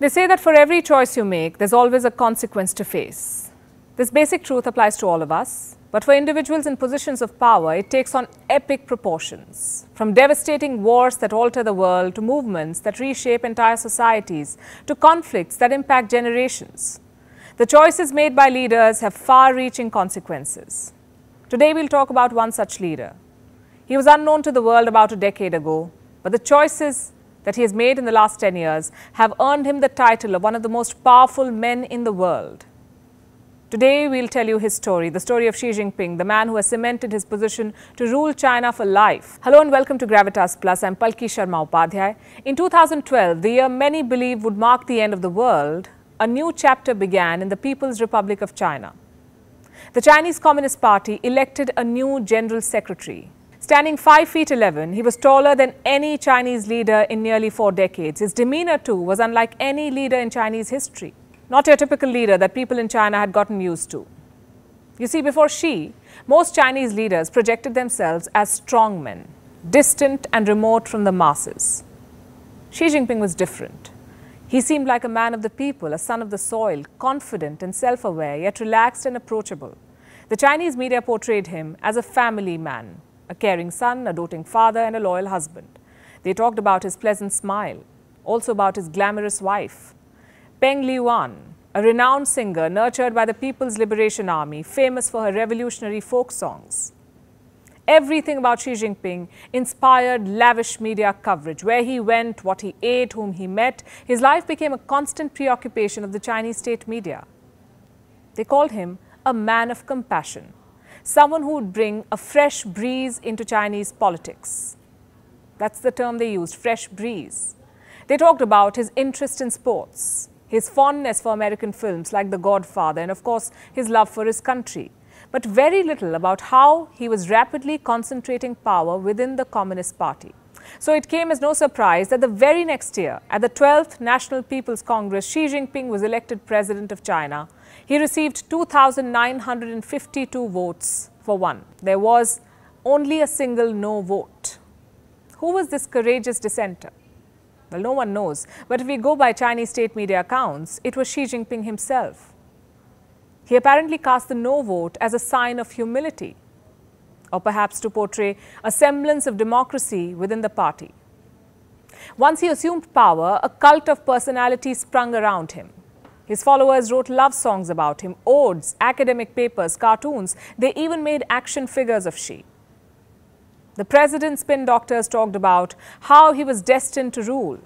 They say that for every choice you make, there's always a consequence to face. This basic truth applies to all of us, but for individuals in positions of power, it takes on epic proportions. From devastating wars that alter the world, to movements that reshape entire societies, to conflicts that impact generations. The choices made by leaders have far reaching consequences. Today, we'll talk about one such leader. He was unknown to the world about a decade ago, but the choices that he has made in the last 10 years have earned him the title of one of the most powerful men in the world. Today, we'll tell you his story, the story of Xi Jinping, the man who has cemented his position to rule China for life. Hello and welcome to Gravitas Plus. I'm Palki Sharma Upadhyay. In 2012, the year many believe would mark the end of the world, a new chapter began in the People's Republic of China. The Chinese Communist Party elected a new General Secretary, Standing 5 feet 11, he was taller than any Chinese leader in nearly four decades. His demeanor, too, was unlike any leader in Chinese history. Not your typical leader that people in China had gotten used to. You see, before Xi, most Chinese leaders projected themselves as strong men, distant and remote from the masses. Xi Jinping was different. He seemed like a man of the people, a son of the soil, confident and self-aware, yet relaxed and approachable. The Chinese media portrayed him as a family man, a caring son, a doting father, and a loyal husband. They talked about his pleasant smile, also about his glamorous wife. Peng Liuan, a renowned singer nurtured by the People's Liberation Army, famous for her revolutionary folk songs. Everything about Xi Jinping inspired lavish media coverage. Where he went, what he ate, whom he met, his life became a constant preoccupation of the Chinese state media. They called him a man of compassion someone who would bring a fresh breeze into Chinese politics. That's the term they used, fresh breeze. They talked about his interest in sports, his fondness for American films like The Godfather, and of course, his love for his country, but very little about how he was rapidly concentrating power within the Communist Party. So it came as no surprise that the very next year, at the 12th National People's Congress, Xi Jinping was elected President of China he received 2,952 votes for one. There was only a single no vote. Who was this courageous dissenter? Well, no one knows. But if we go by Chinese state media accounts, it was Xi Jinping himself. He apparently cast the no vote as a sign of humility, or perhaps to portray a semblance of democracy within the party. Once he assumed power, a cult of personality sprung around him. His followers wrote love songs about him, odes, academic papers, cartoons. They even made action figures of Xi. The president's spin doctors talked about how he was destined to rule.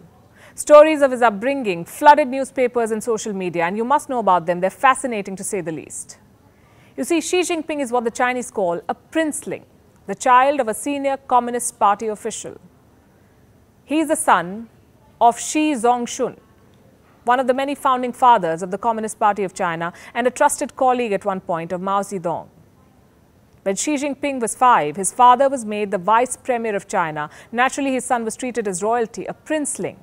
Stories of his upbringing flooded newspapers and social media, and you must know about them. They're fascinating to say the least. You see, Xi Jinping is what the Chinese call a princeling, the child of a senior Communist Party official. He is the son of Xi Zongshun, one of the many founding fathers of the Communist Party of China and a trusted colleague at one point of Mao Zedong. When Xi Jinping was five, his father was made the vice premier of China. Naturally, his son was treated as royalty, a princeling.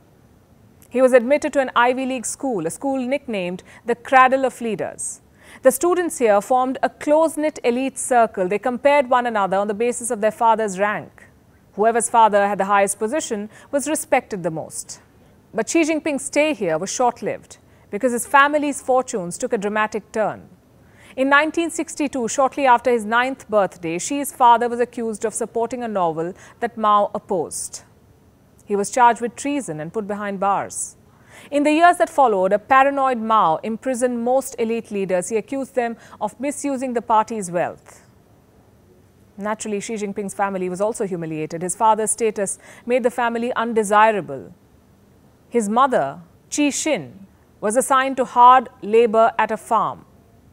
He was admitted to an Ivy League school, a school nicknamed the Cradle of Leaders. The students here formed a close-knit elite circle. They compared one another on the basis of their father's rank. Whoever's father had the highest position was respected the most. But Xi Jinping's stay here was short lived because his family's fortunes took a dramatic turn. In 1962, shortly after his ninth birthday, Xi's father was accused of supporting a novel that Mao opposed. He was charged with treason and put behind bars. In the years that followed, a paranoid Mao imprisoned most elite leaders. He accused them of misusing the party's wealth. Naturally, Xi Jinping's family was also humiliated. His father's status made the family undesirable. His mother, Chi Shin, was assigned to hard labor at a farm.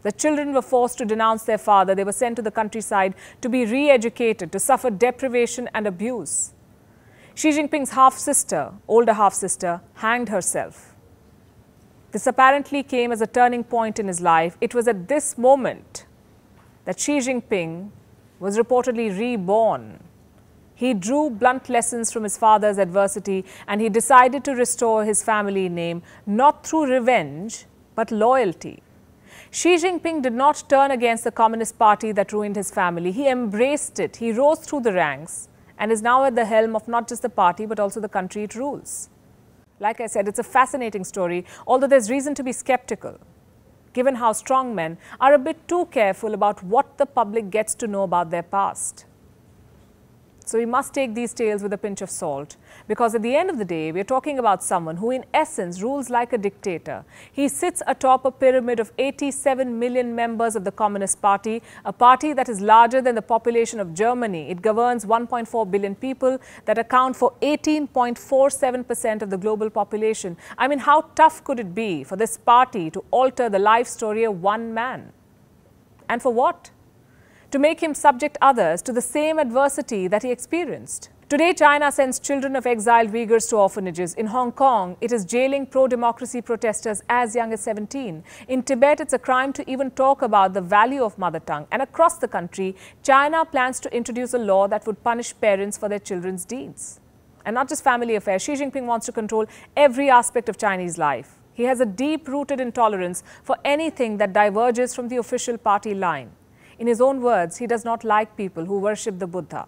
The children were forced to denounce their father. They were sent to the countryside to be re educated, to suffer deprivation and abuse. Xi Jinping's half sister, older half sister, hanged herself. This apparently came as a turning point in his life. It was at this moment that Xi Jinping was reportedly reborn he drew blunt lessons from his father's adversity and he decided to restore his family name not through revenge but loyalty. Xi Jinping did not turn against the Communist Party that ruined his family. He embraced it. He rose through the ranks and is now at the helm of not just the party but also the country it rules. Like I said, it's a fascinating story, although there's reason to be skeptical, given how strongmen are a bit too careful about what the public gets to know about their past. So we must take these tales with a pinch of salt. Because at the end of the day, we're talking about someone who in essence rules like a dictator. He sits atop a pyramid of 87 million members of the Communist Party, a party that is larger than the population of Germany. It governs 1.4 billion people that account for 18.47% of the global population. I mean, how tough could it be for this party to alter the life story of one man? And for what? to make him subject others to the same adversity that he experienced. Today, China sends children of exiled Uyghurs to orphanages. In Hong Kong, it is jailing pro-democracy protesters as young as 17. In Tibet, it's a crime to even talk about the value of mother tongue. And across the country, China plans to introduce a law that would punish parents for their children's deeds. And not just family affairs, Xi Jinping wants to control every aspect of Chinese life. He has a deep-rooted intolerance for anything that diverges from the official party line. In his own words, he does not like people who worship the Buddha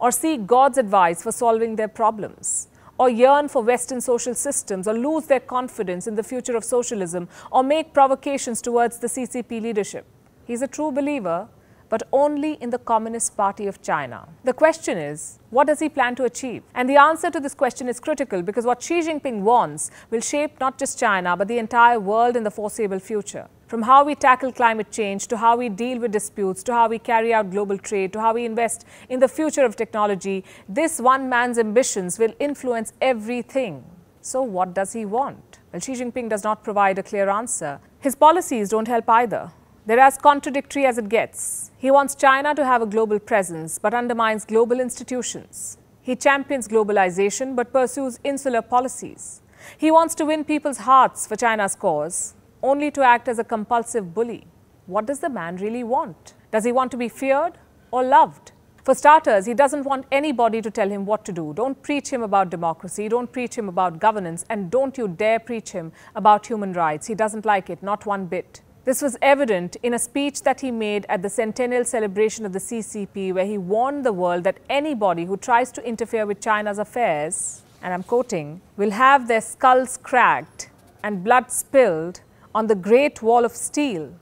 or seek God's advice for solving their problems or yearn for Western social systems or lose their confidence in the future of socialism or make provocations towards the CCP leadership. He's a true believer, but only in the Communist Party of China. The question is, what does he plan to achieve? And the answer to this question is critical because what Xi Jinping wants will shape not just China, but the entire world in the foreseeable future. From how we tackle climate change to how we deal with disputes to how we carry out global trade to how we invest in the future of technology, this one man's ambitions will influence everything. So what does he want? Well, Xi Jinping does not provide a clear answer. His policies don't help either. They're as contradictory as it gets. He wants China to have a global presence but undermines global institutions. He champions globalization but pursues insular policies. He wants to win people's hearts for China's cause only to act as a compulsive bully. What does the man really want? Does he want to be feared or loved? For starters, he doesn't want anybody to tell him what to do. Don't preach him about democracy, don't preach him about governance, and don't you dare preach him about human rights. He doesn't like it, not one bit. This was evident in a speech that he made at the centennial celebration of the CCP, where he warned the world that anybody who tries to interfere with China's affairs, and I'm quoting, will have their skulls cracked and blood spilled on the Great Wall of Steel,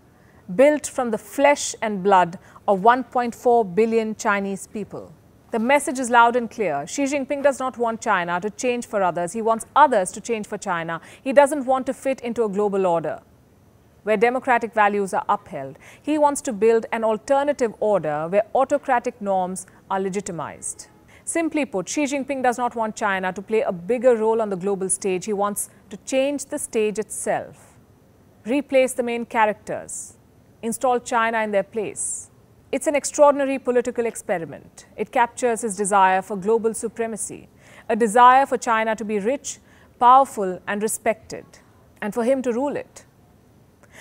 built from the flesh and blood of 1.4 billion Chinese people. The message is loud and clear. Xi Jinping does not want China to change for others. He wants others to change for China. He doesn't want to fit into a global order where democratic values are upheld. He wants to build an alternative order where autocratic norms are legitimized. Simply put, Xi Jinping does not want China to play a bigger role on the global stage. He wants to change the stage itself replace the main characters, install China in their place. It's an extraordinary political experiment. It captures his desire for global supremacy, a desire for China to be rich, powerful and respected, and for him to rule it.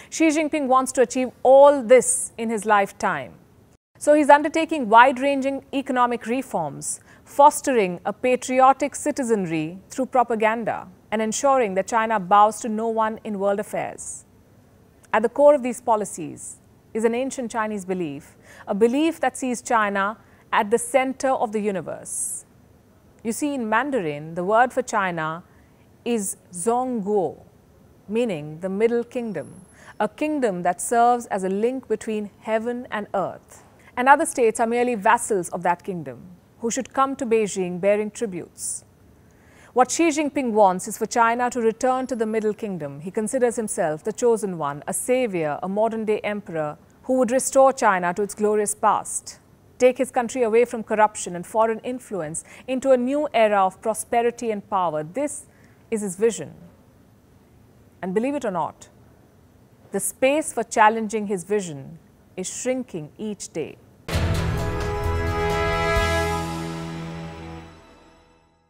Xi Jinping wants to achieve all this in his lifetime. So he's undertaking wide-ranging economic reforms, fostering a patriotic citizenry through propaganda, and ensuring that China bows to no one in world affairs. At the core of these policies is an ancient Chinese belief, a belief that sees China at the center of the universe. You see, in Mandarin, the word for China is Zongguo, meaning the middle kingdom, a kingdom that serves as a link between heaven and earth. And other states are merely vassals of that kingdom, who should come to Beijing bearing tributes. What Xi Jinping wants is for China to return to the Middle Kingdom. He considers himself the chosen one, a savior, a modern day emperor who would restore China to its glorious past, take his country away from corruption and foreign influence into a new era of prosperity and power. This is his vision. And believe it or not, the space for challenging his vision is shrinking each day.